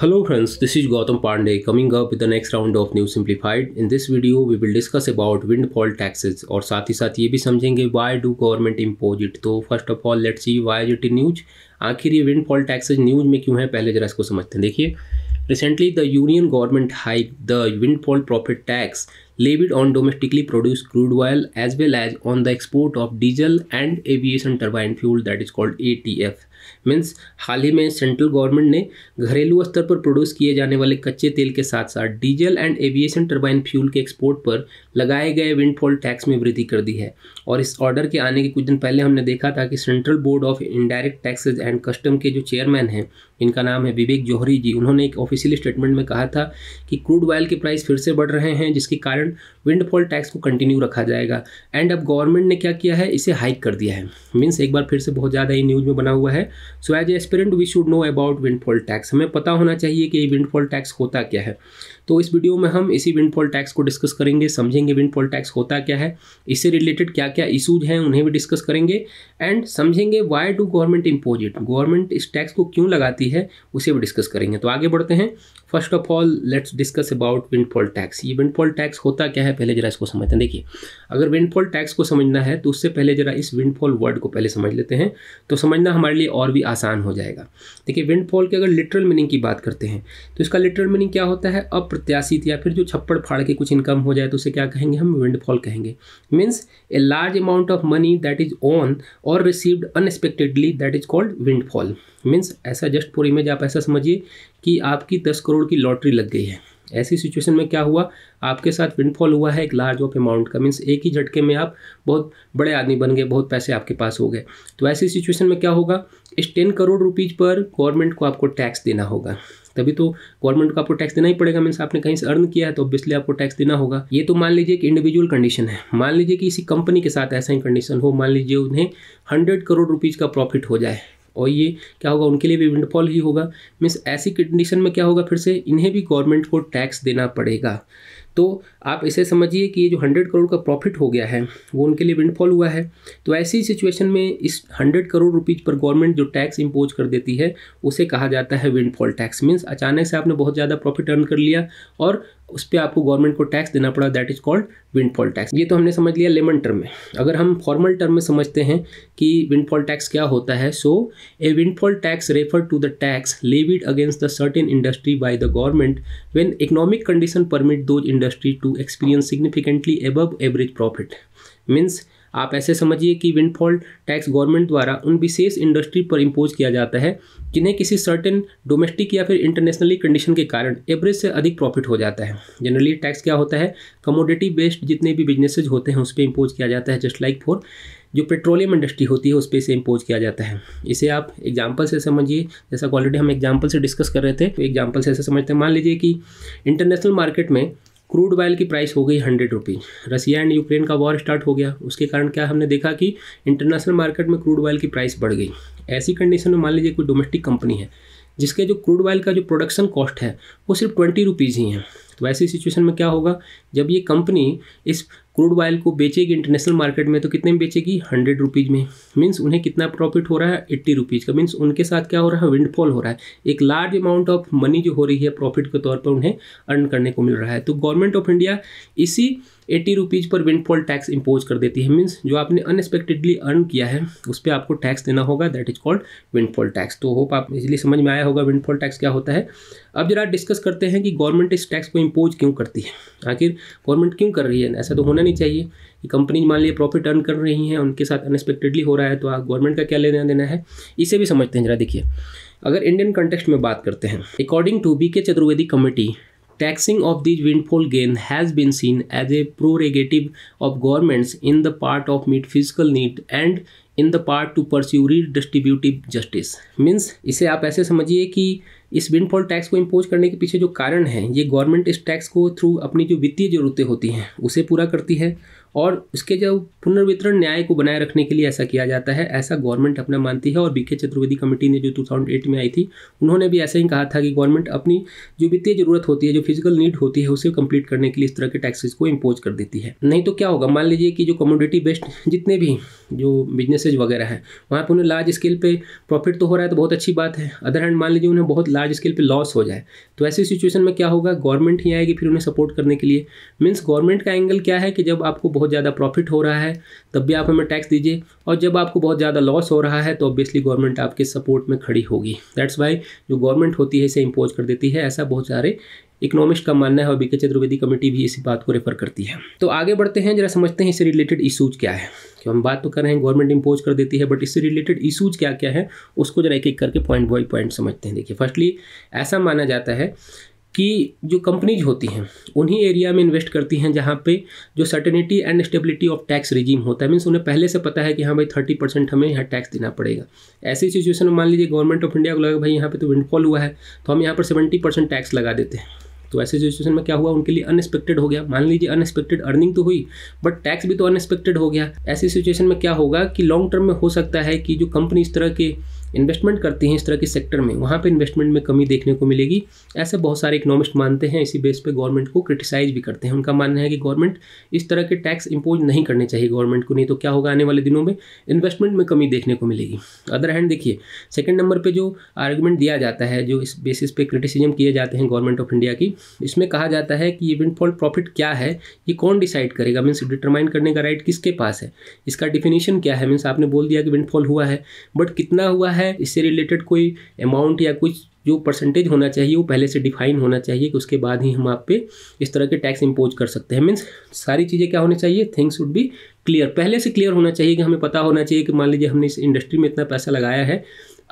Hello friends, this is Gautam Pandey coming up with the next round of New Simplified. In this video, we will discuss about windfall taxes और साथ ही साथ ये भी समझेंगे why do government impose it. तो first of all, let's see why is it in news. आखिर ये windfall taxes news में क्यों है पहले जरा इसको समझते हैं देखिए Recently, the union government hiked the windfall profit tax levied on domestically produced crude oil as well as on the export of diesel and aviation turbine fuel that is called ATF. Means हाल ही में central government ने घरेलू स्तर पर produce किए जाने वाले कच्चे तेल के साथ साथ diesel and aviation turbine fuel के एक्सपोर्ट पर लगाए गए विंडफॉल टैक्स में वृद्धि कर दी है और इस ऑर्डर के आने के कुछ दिन पहले हमने देखा था कि central board of indirect taxes and custom के जो चेयरमैन हैं इनका नाम है विवेक जौहरी जी उन्होंने एक ऑफिशियल स्टेटमेंट में कहा था कि क्रूड ऑयल के प्राइस फिर से बढ़ रहे हैं जिसके कारण विंडफॉल टैक्स को कंटिन्यू रखा जाएगा एंड अब गवर्नमेंट ने क्या किया है इसे हाइक कर दिया है मीन्स एक बार फिर से बहुत ज़्यादा ही न्यूज़ में बना हुआ है so as aspirant we should know about windfall tax हमें पता होना चाहिए कि ये विंडफॉल टैक्स होता क्या है तो इस वीडियो में हम इसी विंडफॉल टैक्स को डिस्कस करेंगे समझेंगे विंडफॉल टैक्स होता क्या है इससे रिलेटेड क्या क्या इशूज हैं उन्हें भी डिस्कस करेंगे एंड समझेंगे why do government impose it government इस टैक्स को क्यों लगाती है उसे भी डिस्कस करेंगे तो आगे बढ़ते हैं first of all let's discuss about windfall tax ये विंडफॉल टैक्स होता क्या है पहले जरा इसको समझते हैं देखिए अगर विंडफॉल टैक्स को समझना है तो उससे पहले जरा इस विंडफॉल वर्ड को पहले समझ लेते हैं तो समझना हमारे लिए और भी आसान हो जाएगा देखिए विंडफॉल की अगर लिटरल मीनिंग की बात करते हैं तो इसका लिटरल मीनिंग क्या होता है अप अप्रत्याशित या फिर जो छप्पड़ फाड़ के कुछ इनकम हो जाए तो उसे क्या कहेंगे हम विंडफॉल कहेंगे means a large amount of money that is won or received unexpectedly that is called windfall means ऐसा जस्ट पूरी इमेज आप ऐसा समझिए कि आपकी दस करोड़ की लॉटरी लग गई है ऐसी सिचुएशन में क्या हुआ आपके साथ विंडफॉल हुआ है एक लार्ज ऑफ अमाउंट का मीन्स एक ही झटके में आप बहुत बड़े आदमी बन गए बहुत पैसे आपके पास हो गए तो ऐसी सिचुएशन में क्या होगा इस टेन करोड़ रुपीज़ पर गवर्नमेंट को आपको टैक्स देना होगा तभी तो गवर्नमेंट को आपको टैक्स देना ही पड़ेगा मीन्स आपने कहीं से अर्न किया है तो ऑब्वियसली आपको टैक्स देना होगा ये तो मान लीजिए एक इंडिविजुअल कंडीशन है मान लीजिए कि इसी कंपनी के साथ ऐसा ही कंडीशन हो मान लीजिए उन्हें हंड्रेड करोड़ रुपीज़ का प्रॉफिट हो जाए और ये क्या होगा उनके लिए भी विंडफॉल ही होगा मीन्स ऐसी कंडीशन में क्या होगा फिर से इन्हें भी गवर्नमेंट को टैक्स देना पड़ेगा तो आप इसे समझिए कि ये जो हंड्रेड करोड़ का प्रॉफिट हो गया है वो उनके लिए विंडफॉल हुआ है तो ऐसी सिचुएशन में इस हंड्रेड करोड़ रुपीज़ पर गवर्नमेंट जो टैक्स इम्पोज कर देती है उसे कहा जाता है विंडफॉल टैक्स मीन्स अचानक से आपने बहुत ज़्यादा प्रॉफिट अर्न कर लिया और उस पर आपको गवर्नमेंट को टैक्स देना पड़ा that is called windfall tax ये तो हमने समझ लिया लेमन टर्म में अगर हम फॉर्मल टर्म में समझते हैं कि विंडफॉल टैक्स क्या होता है so a windfall tax refer to the tax levied against the certain industry by the government when economic condition permit those industry industry to experience significantly above average profit means आप ऐसे समझिए कि windfall tax government द्वारा उन विशेष industry पर impose किया जाता है जिन्हें किसी सर्टेन डोमेस्टिक या फिर इंटरनेशनली कंडीशन के कारण एवरेज से अधिक प्रॉफिट हो जाता है जनरली टैक्स क्या होता है कमोडिटी बेस्ड जितने भी बिजनेसेज होते हैं उस पर इम्पोज किया जाता है जस्ट लाइक फॉर जो पेट्रोलियम इंडस्ट्री होती है उस पर इसे इम्पोज किया जाता है इसे आप एग्जाम्पल से समझिए जैसा ऑलरेडी हम एग्जाम्पल से डिस्कस कर रहे थे तो एग्जाम्पल से ऐसे समझते हैं मान लीजिए कि इंटरनेशनल मार्केट में क्रूड ऑयल की प्राइस हो गई hundred rupees Russia and Ukraine का वॉर स्टार्ट हो गया उसके कारण क्या हमने देखा कि इंटरनेशनल मार्केट में क्रूड ऑयल की प्राइस बढ़ गई ऐसी कंडीशन में मान लीजिए कोई डोमेस्टिक कंपनी है जिसके जो क्रूड ऑयल का जो प्रोडक्शन कॉस्ट है वो सिर्फ ट्वेंटी रुपीज़ ही है तो ऐसी सिचुएशन में क्या होगा जब ये कंपनी इस क्रूड ऑयल को बेचेगी इंटरनेशनल मार्केट में तो कितने में बेचेगी हंड्रेड रुपीज़ में मीन्स उन्हें कितना प्रॉफिट हो रहा है एट्टी रुपीज़ का मीन्स उनके साथ क्या हो रहा है विंडफॉल हो रहा है एक लार्ज अमाउंट ऑफ मनी जो हो रही है प्रॉफिट के तौर पर उन्हें अर्न करने को मिल रहा है तो गवर्नमेंट ऑफ इंडिया इसी एट्टी रुपीज़ पर विंडफॉल टैक्स इम्पोज कर देती है मीन्स जो आपने अनएक्सपेक्टेडली अर्न किया है उस पर आपको टैक्स देना होगा that is called windfall tax तो होप आप इसलिए समझ में आया होगा विंडफॉल टैक्स क्या होता है अब जरा डिस्कस करते हैं कि गवर्नमेंट इस टैक्स को इम्पोज क्यों करती है आखिर गवर्नमेंट क्यों कर रही है ऐसा तो होना करनी चाहिए कि कंपनी मान लीजिए प्रॉफिट अर्न कर रही हैं उनके साथ अनएक्सपेक्टेडली हो रहा है तो गवर्नमेंट का क्या लेना देना है इसे भी समझते हैं जरा देखिए अगर इंडियन कंटेक्सट में बात करते हैं according to B Chaturvedi committee taxing of this windfall gain has been seen as a prerogative of governments in the part of meet physical need and in the part to pursue re justice means इसे आप ऐसे समझिए कि इस windfall tax को impose करने के पीछे जो कारण है ये गवर्नमेंट इस टैक्स को थ्रू अपनी जो वित्तीय ज़रूरतें होती हैं उसे पूरा करती है और उसके जो पुनर्वितरण न्याय को बनाए रखने के लिए ऐसा किया जाता है ऐसा गवर्नमेंट अपना मानती है और बीके चतुर्वेदी कमेटी ने जो 2008 में आई थी उन्होंने भी ऐसा ही कहा था कि गवर्नमेंट अपनी जो वित्तीय ज़रूरत होती है जो फिजिकल नीड होती है उसे कंप्लीट करने के लिए इस तरह के टैक्सेस को इम्पोज कर देती है नहीं तो क्या होगा मान लीजिए कि जो कम्योडिटी बेस्ड जितने भी जो बिजनेसेज वगैरह हैं वहाँ पर उन्हें लार्ज स्केल पर प्रॉफिट तो हो रहा है तो बहुत अच्छी बात है अदर हैंड मान लीजिए उन्हें बहुत लार्ज लार्ज स्केल पे लॉस हो जाए तो ऐसी सिचुएशन में क्या होगा गवर्नमेंट ही आएगी फिर उन्हें सपोर्ट करने के लिए मीन्स गवर्नमेंट का एंगल क्या है कि जब आपको बहुत ज़्यादा प्रॉफिट हो रहा है तब भी आप हमें टैक्स दीजिए और जब आपको बहुत ज़्यादा लॉस हो रहा है तो ऑब्वियसली गवर्नमेंट आपके सपोर्ट में खड़ी होगी दैट्स वाई जो गवर्नमेंट होती है इसे इम्पोज कर देती है ऐसा बहुत सारे इकोनॉमिस्ट का मानना है और बीके चतुर्वेदी कमेटी भी इसी बात को रेफर करती है तो आगे बढ़ते हैं जरा समझते हैं इससे रिलेटेड इशूज क्या है कि हम बात तो कर रहे हैं गवर्नमेंट इम्पोज कर देती है बट इससे रिलेटेड इशूज क्या क्या है उसको जरा एक एक करके पॉइंट बाई पॉइंट समझते हैं देखिए फर्स्टली ऐसा माना जाता है कि जो कंपनीज होती हैं उन्हीं एरिया में इन्वेस्ट करती हैं जहाँ पे जो certainty and stability of tax regime होता है मीन्स उन्हें पहले से पता है कि हाँ भाई थर्टी परसेंट हमें यहाँ टैक्स देना पड़ेगा ऐसी सिचुएशन में मान लीजिए गवर्नमेंट ऑफ इंडिया को लगा भाई यहाँ पे तो विंडफॉल हुआ है तो हम यहाँ पर सेवेंटी परसेंट टैक्स लगा देते हैं तो ऐसे सिचुएशन में क्या हुआ उनके लिए अनएक्सपेक्टेड हो गया मान लीजिए अनएक्सपेक्टेड अर्निंग तो हुई बट टैक्स भी तो अनएक्सपेक्टेड हो गया ऐसी सिचुएशन में क्या होगा कि लॉन्ग टर्म में हो सकता है कि जो कंपनी इस तरह के इन्वेस्टमेंट करते हैं इस तरह के सेक्टर में वहाँ पर इन्वेस्टमेंट में कमी देखने को मिलेगी ऐसे बहुत सारे इकोनॉमिस्ट मानते हैं इसी बेस पर गवर्नमेंट को क्रिटिसाइज भी करते हैं उनका मानना है कि गवर्नमेंट इस तरह के टैक्स इम्पोज नहीं करने चाहिए गवर्नमेंट को नहीं तो क्या होगा आने वाले दिनों में इन्वेस्टमेंट में कमी देखने को मिलेगी अदर हैंड देखिए सेकेंड नंबर पर जो आर्ग्यूमेंट दिया जाता है जो इस बेसिस पे क्रिटिसिज्म किए जाते हैं गवर्नमेंट ऑफ इंडिया की इसमें कहा जाता है कि ये विंडफॉल प्रॉफिट क्या है ये कौन डिसाइड करेगा मीन्स डिटरमाइन करने का राइट किसके पास है इसका डिफिनेशन क्या है मीन्स आपने बोल दिया कि विंडफॉल हुआ है बट कितना हुआ है है इससे रिलेटेड कोई अमाउंट या कुछ जो परसेंटेज होना चाहिए वो पहले से डिफाइन होना चाहिए कि उसके बाद ही हम आप पे इस तरह के टैक्स इम्पोज कर सकते हैं मीन्स सारी चीज़ें क्या होनी चाहिए थिंग्स वुड बी क्लियर पहले से क्लियर होना चाहिए कि हमें पता होना चाहिए कि मान लीजिए हमने इस इंडस्ट्री में इतना पैसा लगाया है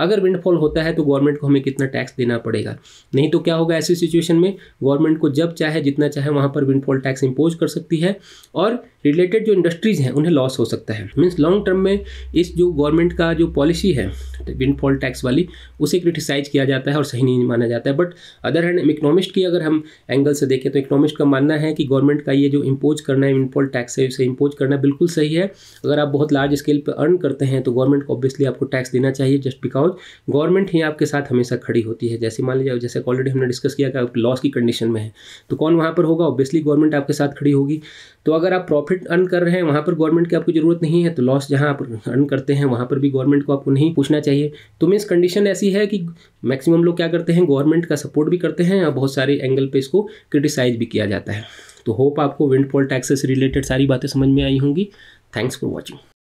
अगर विंडफॉल होता है तो गवर्नमेंट को हमें कितना टैक्स देना पड़ेगा नहीं तो क्या होगा ऐसी सिचुएशन में गवर्नमेंट को जब चाहे जितना चाहे वहाँ पर विंडफॉल टैक्स इम्पोज कर सकती है और रिलेटेड जो इंडस्ट्रीज़ हैं उन्हें लॉस हो सकता है मीन्स लॉन्ग टर्म में इस जो गवर्नमेंट का जो पॉलिसी है विंडफॉल टैक्स वाली उसे क्रिटिसाइज किया जाता है और सही नहीं माना जाता है बट अदर हैंड इकोनॉमिस्ट की अगर हम एंगल से देखें तो इकोनॉमिस्ट का मानना है कि गवर्नमेंट का ये जो इम्पोज करना है विंडफॉल टैक्स है उसे इम्पोज करना बिल्कुल सही है अगर आप बहुत लार्ज स्केल पर अर्न करते हैं तो गवर्नमेंट को ऑब्वियसली आपको टैक्स देना चाहिए जस्ट बिकॉज गवर्नमेंट ही आपके साथ हमेशा खड़ी होती है जैसे मान लीजिए जैसे ऑलरेडी हमने डिस्कस किया कि आप लॉस की कंडीशन में है तो कौन वहाँ पर होगा ऑब्वियसली गवर्नमेंट आपके साथ खड़ी होगी तो अगर आप प्रॉफिट प्रॉफिट अर्न कर रहे हैं वहाँ पर गवर्नमेंट की आपको ज़रूरत नहीं है तो लॉस जहाँ आप अर्न करते हैं वहाँ पर भी गवर्नमेंट को आपको नहीं पूछना चाहिए तो मीन्स कंडीशन ऐसी है कि मैक्सिमम लोग क्या करते हैं गवर्नमेंट का सपोर्ट भी करते हैं और बहुत सारे एंगल पर इसको क्रिटिसाइज भी किया जाता है तो होप आपको विंडफॉल टैक्सेस रिलेटेड सारी बातें समझ में आई होंगी थैंक्स फॉर वॉचिंग